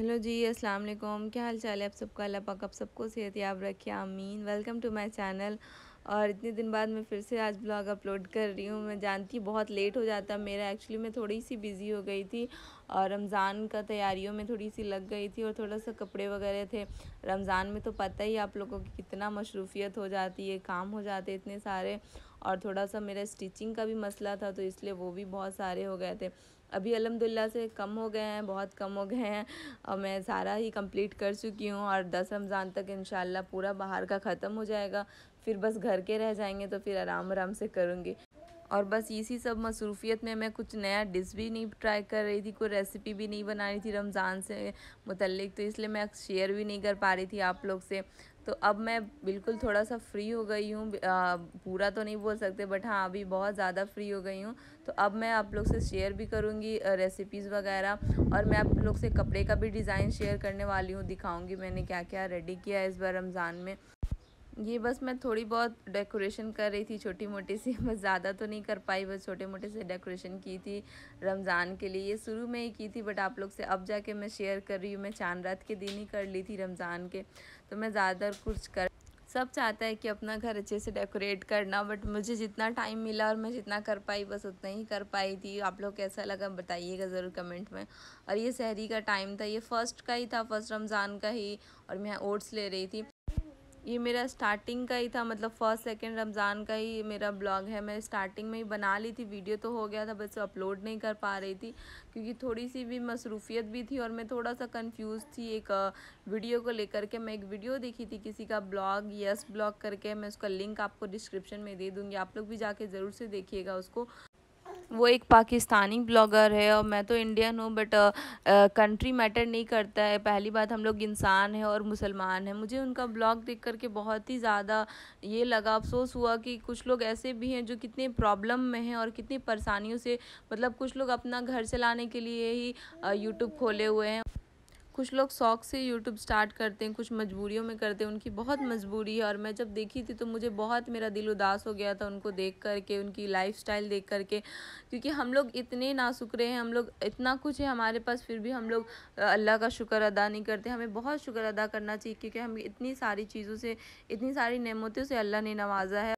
hello जी अस्सलाम वालेकुम क्या हाल चाल है आप सबका अल्लाह पाक आप सबको सेहत याब रखे आमीन वेलकम टू माय चैनल और इतने दिन बाद मैं फिर से आज ब्लॉग अपलोड कर रही हूँ मैं जानती बहुत लेट हो जाता है मेरा एक्चुअली मैं थोड़ी सी बिज़ी हो गई थी और रमज़ान का तैयारियों में थोड़ी सी लग गई थी और थोड़ा सा कपड़े वगैरह थे रमज़ान में तो पता ही आप लोगों की कितना मशरूफ़ियत हो जाती है काम हो जाते इतने सारे और थोड़ा सा मेरा स्टिचिंग का भी मसला था तो इसलिए वो भी बहुत सारे हो गए थे अभी अलहमदिल्ला से कम हो गए हैं बहुत कम हो गए हैं और मैं सारा ही कंप्लीट कर चुकी हूँ और दस रमज़ान तक इन पूरा बाहर का ख़त्म हो जाएगा फिर बस घर के रह जाएंगे तो फिर आराम आराम से करूँगी और बस इसी सब मसरूफियत में मैं कुछ नया डिश भी नहीं ट्राई कर रही थी कोई रेसिपी भी नहीं बना रही थी रमज़ान से मुतलिक तो इसलिए मैं शेयर भी नहीं कर पा रही थी आप लोग से तो अब मैं बिल्कुल थोड़ा सा फ्री हो गई हूँ पूरा तो नहीं बोल सकते बट हाँ अभी बहुत ज़्यादा फ्री हो गई हूँ तो अब मैं आप लोग से शेयर भी करूँगी रेसिपीज़ वगैरह और मैं आप लोग से कपड़े का भी डिज़ाइन शेयर करने वाली हूँ दिखाऊँगी मैंने क्या क्या रेडी किया इस बार रमज़ान में ये बस मैं थोड़ी बहुत डेकोरेशन कर रही थी छोटी मोटी सी बस ज़्यादा तो नहीं कर पाई बस छोटे मोटे से डेकोरेशन की थी रमज़ान के लिए ये शुरू में ही की थी बट आप लोग से अब जाके मैं शेयर कर रही हूँ मैं चांद रात के दिन ही कर ली थी रमज़ान के तो मैं ज़्यादा कुछ कर सब चाहता है कि अपना घर अच्छे से डेकोरेट करना बट मुझे जितना टाइम मिला और मैं जितना कर पाई बस उतना ही कर पाई थी आप लोग कैसा लगा बताइएगा ज़रूर कमेंट में और ये शहरी का टाइम था ये फ़र्स्ट का ही था फर्स्ट रमज़ान का ही और मैं ओट्स ले रही थी ये मेरा स्टार्टिंग का ही था मतलब फ़र्स्ट सेकेंड रमज़ान का ही मेरा ब्लॉग है मैं स्टार्टिंग में ही बना ली थी वीडियो तो हो गया था बस अपलोड नहीं कर पा रही थी क्योंकि थोड़ी सी भी मसरूफियत भी थी और मैं थोड़ा सा कंफ्यूज थी एक वीडियो को लेकर के मैं एक वीडियो देखी थी किसी का ब्लॉग यस ब्लॉग करके मैं उसका लिंक आपको डिस्क्रिप्शन में दे दूँगी आप लोग भी जाके ज़रूर से देखिएगा उसको वो एक पाकिस्तानी ब्लॉगर है और मैं तो इंडियन हूँ बट कंट्री मैटर नहीं करता है पहली बात हम लोग इंसान हैं और मुसलमान हैं मुझे उनका ब्लॉग देख करके बहुत ही ज़्यादा ये लगा अफसोस हुआ कि कुछ लोग ऐसे भी हैं जो कितने प्रॉब्लम में हैं और कितनी परेशानियों से मतलब कुछ लोग अपना घर चलाने के लिए ही यूट्यूब uh, खोले हुए हैं कुछ लोग शौक से यूट्यूब स्टार्ट करते हैं कुछ मजबूरियों में करते हैं उनकी बहुत मजबूरी है और मैं जब देखी थी तो मुझे बहुत मेरा दिल उदास हो गया था उनको देख करके उनकी लाइफ स्टाइल देख करके क्योंकि हम लोग इतने ना शुक्रे हैं हम लोग इतना कुछ है हमारे पास फिर भी हम लोग अल्लाह का शुक्र अदा नहीं करते हमें बहुत शुक्र अदा करना चाहिए क्योंकि हम इतनी सारी चीज़ों से इतनी सारी नमतों से अल्लाह ने नवाजा है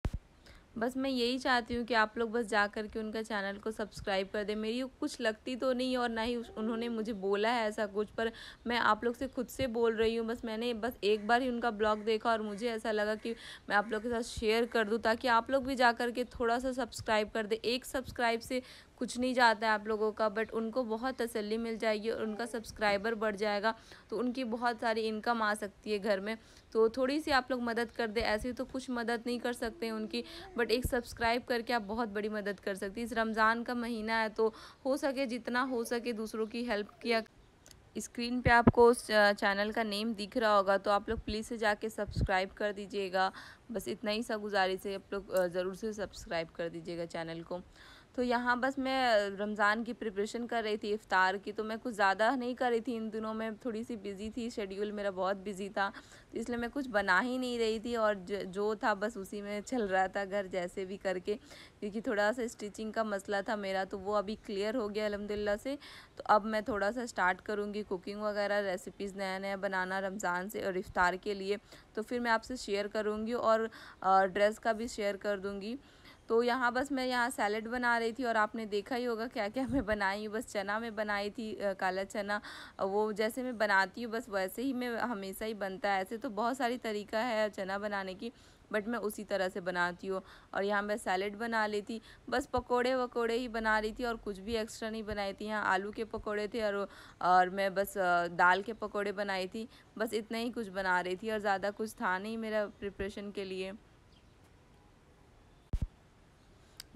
बस मैं यही चाहती हूँ कि आप लोग बस जा कर के उनका चैनल को सब्सक्राइब कर दें मेरी कुछ लगती तो नहीं और ना ही उन्होंने मुझे बोला है ऐसा कुछ पर मैं आप लोग से खुद से बोल रही हूँ बस मैंने बस एक बार ही उनका ब्लॉग देखा और मुझे ऐसा लगा कि मैं आप लोग के साथ शेयर कर दूँ ताकि आप लोग भी जा कर के थोड़ा सा सब्सक्राइब कर दें एक सब्सक्राइब से कुछ नहीं जाता है आप लोगों का बट उनको बहुत तसल्ली मिल जाएगी और उनका सब्सक्राइबर बढ़ जाएगा तो उनकी बहुत सारी इनकम आ सकती है घर में तो थोड़ी सी आप लोग मदद कर दे ऐसे तो कुछ मदद नहीं कर सकते उनकी बट एक सब्सक्राइब करके आप बहुत बड़ी मदद कर सकती हैं इस रमज़ान का महीना है तो हो सके जितना हो सके दूसरों की हेल्प किया स्क्रीन पे आपको उस चैनल का नेम दिख रहा होगा तो आप लोग प्लीज़ से जाके सब्सक्राइब कर दीजिएगा बस इतना ही सा गुजारिश है आप लोग ज़रूर से सब्सक्राइब कर दीजिएगा चैनल को तो यहाँ बस मैं रमज़ान की प्रिपरेशन कर रही थी इफ़ार की तो मैं कुछ ज़्यादा नहीं कर रही थी इन दिनों में थोड़ी सी बिज़ी थी शेड्यूल मेरा बहुत बिज़ी था तो इसलिए मैं कुछ बना ही नहीं रही थी और जो था बस उसी में चल रहा था घर जैसे भी करके क्योंकि थोड़ा सा स्टिचिंग का मसला था मेरा तो वो अभी क्लियर हो गया अलहमदिल्ला से तो अब मैं थोड़ा सा स्टार्ट करूँगी कुकिंग वगैरह रेसिपीज़ नया नया बनाना रमज़ान से और इफ़ार के लिए तो फिर मैं आपसे शेयर करूँगी और ड्रेस का भी शेयर कर दूँगी तो यहाँ बस मैं यहाँ सैलड बना रही थी और आपने देखा ही होगा क्या क्या मैं बनाई बस चना में बनाई थी काला चना वो जैसे मैं बनाती हूँ बस वैसे ही मैं हमेशा ही बनता है ऐसे तो बहुत सारी तरीका है चना बनाने की बट मैं उसी तरह से बनाती हूँ और यहाँ मैं सैलड बना ली थी बस पकोड़े वकोड़े ही बना रही थी और कुछ भी एक्स्ट्रा नहीं बनाई थी यहाँ आलू के पकोड़े थे और और मैं बस दाल के पकोड़े बनाई थी बस इतना ही कुछ बना रही थी और ज़्यादा कुछ था नहीं मेरा प्रिपरेशन के लिए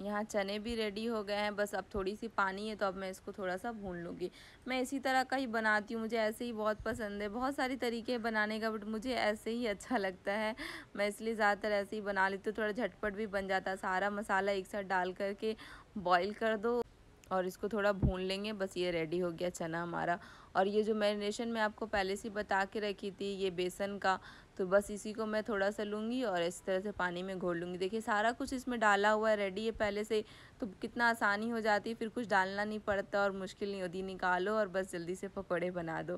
यहाँ चने भी रेडी हो गए हैं बस अब थोड़ी सी पानी है तो अब मैं इसको थोड़ा सा भून लूँगी मैं इसी तरह का ही बनाती हूँ मुझे ऐसे ही बहुत पसंद है बहुत सारी तरीके बनाने का बट मुझे ऐसे ही अच्छा लगता है मैं इसलिए ज़्यादातर ऐसे ही बना लेती हूँ थोड़ा झटपट भी बन जाता है सारा मसाला एक साथ डाल करके बॉयल कर दो और इसको थोड़ा भून लेंगे बस ये रेडी हो गया चना हमारा और ये जो मैरिनेशन मैं आपको पहले से बता के रखी थी ये बेसन का तो बस इसी को मैं थोड़ा सा लूँगी और इस तरह से पानी में घोल लूँगी देखिए सारा कुछ इसमें डाला हुआ है रेडी है पहले से तो कितना आसानी हो जाती है फिर कुछ डालना नहीं पड़ता और मुश्किल नहीं होती निकालो और बस जल्दी से पकौड़े बना दो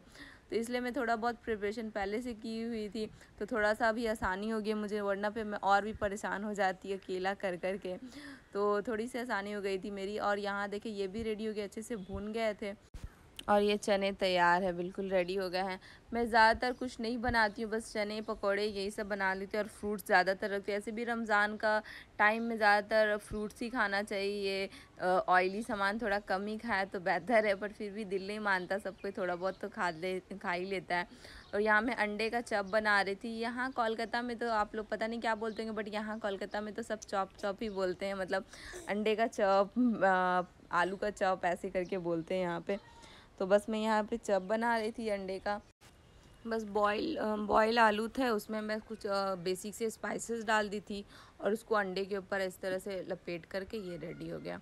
तो इसलिए मैं थोड़ा बहुत प्रिपरेशन पहले से की हुई थी तो थोड़ा सा अभी आसानी हो गई मुझे वरना फिर मैं और भी परेशान हो जाती अकेला कर कर के तो थोड़ी सी आसानी हो गई थी मेरी और यहाँ देखे ये भी रेडी हो गए अच्छे से भून गए थे और ये चने तैयार है बिल्कुल रेडी हो गए हैं मैं ज़्यादातर कुछ नहीं बनाती हूँ बस चने पकौड़े यही सब बना लेती हूँ और फ्रूट्स ज़्यादातर रखती हूँ ऐसे भी रमज़ान का टाइम में ज़्यादातर फ्रूट्स ही खाना चाहिए ऑयली सामान थोड़ा कम ही खाया तो बेहतर है पर फिर भी दिल नहीं मानता सबको थोड़ा बहुत तो खा ले खा ही लेता है और यहाँ मैं अंडे का चप बना रही थी यहाँ कोलकाता में तो आप लोग पता नहीं क्या बोलते होंगे बट यहाँ कोलकाता में तो सब चॉप चॉप ही बोलते हैं मतलब अंडे का चप आलू का चॉप ऐसे करके बोलते हैं यहाँ पर तो बस मैं यहाँ पे चप बना रही थी अंडे का बस बॉयल बॉयल आलू थे उसमें मैं कुछ बेसिक से स्पाइसेस डाल दी थी और उसको अंडे के ऊपर इस तरह से लपेट करके ये रेडी हो गया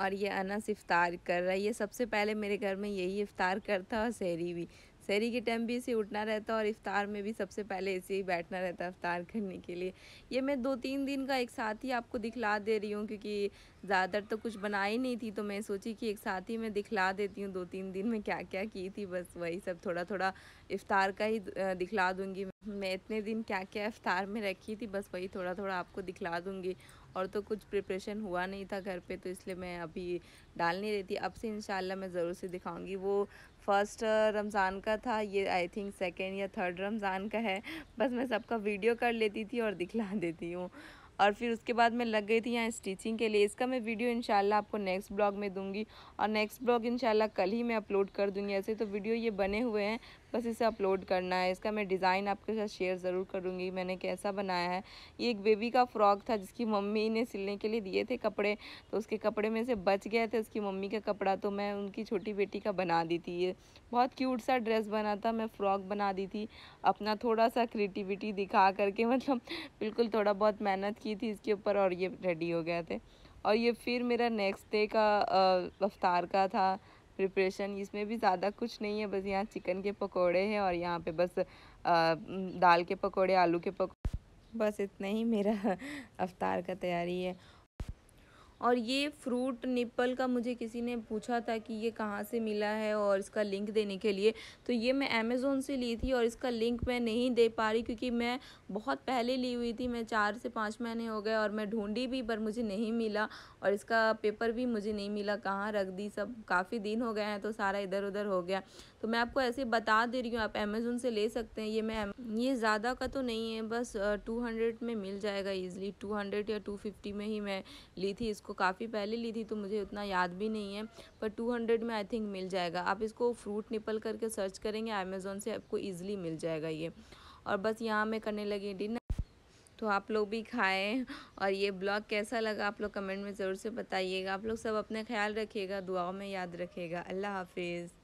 और ये अनस इफ़ार कर रहा है ये सबसे पहले मेरे घर में यही इफ़ार करता और सहरी भी शहरी के टाइम भी इसे उठना रहता और इफ्तार में भी सबसे पहले इसे ही बैठना रहता है इफ्तार करने के लिए ये मैं दो तीन दिन का एक साथ ही आपको दिखला दे रही हूँ क्योंकि ज़्यादातर तो कुछ बना ही नहीं थी तो मैं सोची कि एक साथ ही मैं दिखला देती हूँ दो तीन दिन में क्या क्या की थी बस वही सब थोड़ा थोड़ा इफ़ार का ही दिखला दूँगी मैं इतने दिन क्या क्या अफ्तार में रखी थी बस वही थोड़ा थोड़ा आपको दिखला दूँगी और तो कुछ प्रिपरेशन हुआ नहीं था घर पे तो इसलिए मैं अभी डाल नहीं रही थी अब से इंशाल्लाह मैं ज़रूर से दिखाऊंगी वो फ़र्स्ट रमज़ान का था ये आई थिंक सेकेंड या थर्ड रमज़ान का है बस मैं सबका वीडियो कर लेती थी और दिखला देती हूँ और फिर उसके बाद मैं लग गई थी यहाँ स्टिचिंग के लिए इसका मैं वीडियो इंशाल्लाह आपको नेक्स्ट ब्लॉग में दूंगी और नेक्स्ट ब्लॉग इंशाल्लाह कल ही मैं अपलोड कर दूंगी ऐसे तो वीडियो ये बने हुए हैं बस इसे अपलोड करना है इसका मैं डिज़ाइन आपके साथ शेयर ज़रूर करूँगी मैंने कैसा बनाया है ये एक बेबी का फ्रॉक था जिसकी मम्मी ने सिलने के लिए दिए थे कपड़े तो उसके कपड़े में से बच गए थे उसकी मम्मी का कपड़ा तो मैं उनकी छोटी बेटी का बना दी थी ये बहुत क्यूट सा ड्रेस बना था मैं फ़्रॉक बना दी थी अपना थोड़ा सा क्रिएटिविटी दिखा करके मतलब बिल्कुल थोड़ा बहुत मेहनत की थी इसके ऊपर और ये रेडी हो गए थे और ये फिर मेरा नेक्स्ट डे का अवतार का था प्रिपरेशन इसमें भी ज़्यादा कुछ नहीं है बस यहाँ चिकन के पकोड़े हैं और यहाँ पे बस दाल के पकोड़े आलू के पकोड़े बस इतना ही मेरा अवतार का तैयारी है और ये फ्रूट निप्पल का मुझे किसी ने पूछा था कि ये कहाँ से मिला है और इसका लिंक देने के लिए तो ये मैं अमेज़ोन से ली थी और इसका लिंक मैं नहीं दे पा रही क्योंकि मैं बहुत पहले ली हुई थी मैं चार से पाँच महीने हो गए और मैं ढूंढी भी पर मुझे नहीं मिला और इसका पेपर भी मुझे नहीं मिला कहाँ रख दी सब काफ़ी दिन हो गए हैं तो सारा इधर उधर हो गया तो मैं आपको ऐसे बता दे रही हूँ आप अमेज़ोन से ले सकते हैं ये मैं ये ज़्यादा का तो नहीं है बस टू हंड्रेड में मिल जाएगा ईजिली टू हंड्रेड या टू फिफ्टी में ही मैं ली थी इसको काफ़ी पहले ली थी तो मुझे उतना याद भी नहीं है पर टू हंड्रेड में आई थिंक मिल जाएगा आप इसको फ्रूट निपल करके सर्च करेंगे अमेज़ोन से आपको ईजिली मिल जाएगा ये और बस यहाँ मैं करने लगी डिनर तो आप लोग भी खाएं और ये ब्लॉग कैसा लगा आप लोग कमेंट में ज़रूर से बताइएगा आप लोग सब अपने ख्याल रखिएगा दुआओं में याद रखिएगा अल्लाह हाफिज़